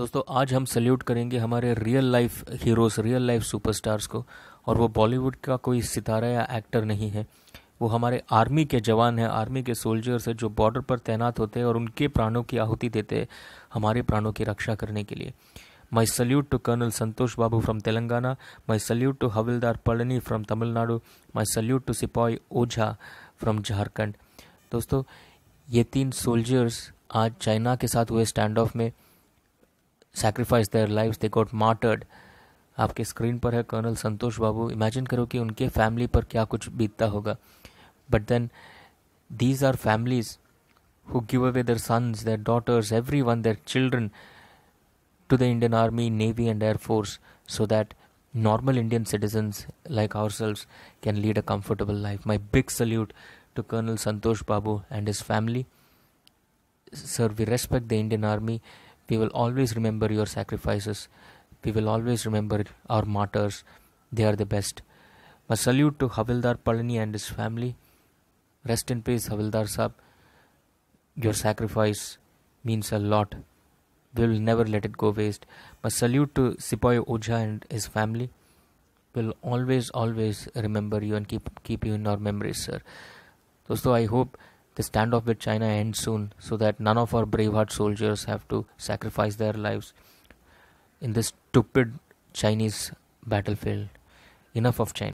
दोस्तों आज हम सल्यूट करेंगे हमारे real life heroes real life superstars को और वो बॉलीवुड का कोई सितारा या एक्टर नहीं है वो हमारे आर्मी के जवान हैं आर्मी के सोल्जर्स हैं जो बॉर्डर पर तैनात होते हैं और उनके प्राणों की आहुति देते हैं हमारे प्राणों की रक्षा करने के लिए my salute to colonel Santosh Babu from Telangana my salute to हवलदार palani from Tamil Nadu my salute to सिपाही ओझा फ्रॉम झारखंड दोस्तों ये तीन सोल्जर्स आज चाइना के साथ हुए स्टैंड ऑफ में sacrificed their lives, they got martyred. आपके स्क्रीन पर है कर्नल संतोष बाबू इमेजिन करो कि उनके फैमिली पर क्या कुछ बीतता होगा but then these are families who give away their sons their daughters everyone their children to the Indian army navy and air force so that normal Indian citizens like ourselves can lead a comfortable life. My big salute to Colonel Santosh Babu and his family. Sir, we respect the Indian Army we will always remember your sacrifices. We will always remember our martyrs. They are the best. A salute to Havildar Palani and his family. Rest in peace, Havildar Saab. Your sacrifice means a lot. We will never let it go waste. A salute to Sipoy Oja and his family. We'll always, always remember you and keep keep you in our memories, sir. So, so I hope the standoff with China ends soon so that none of our braveheart soldiers have to sacrifice their lives in this stupid Chinese battlefield. Enough of China.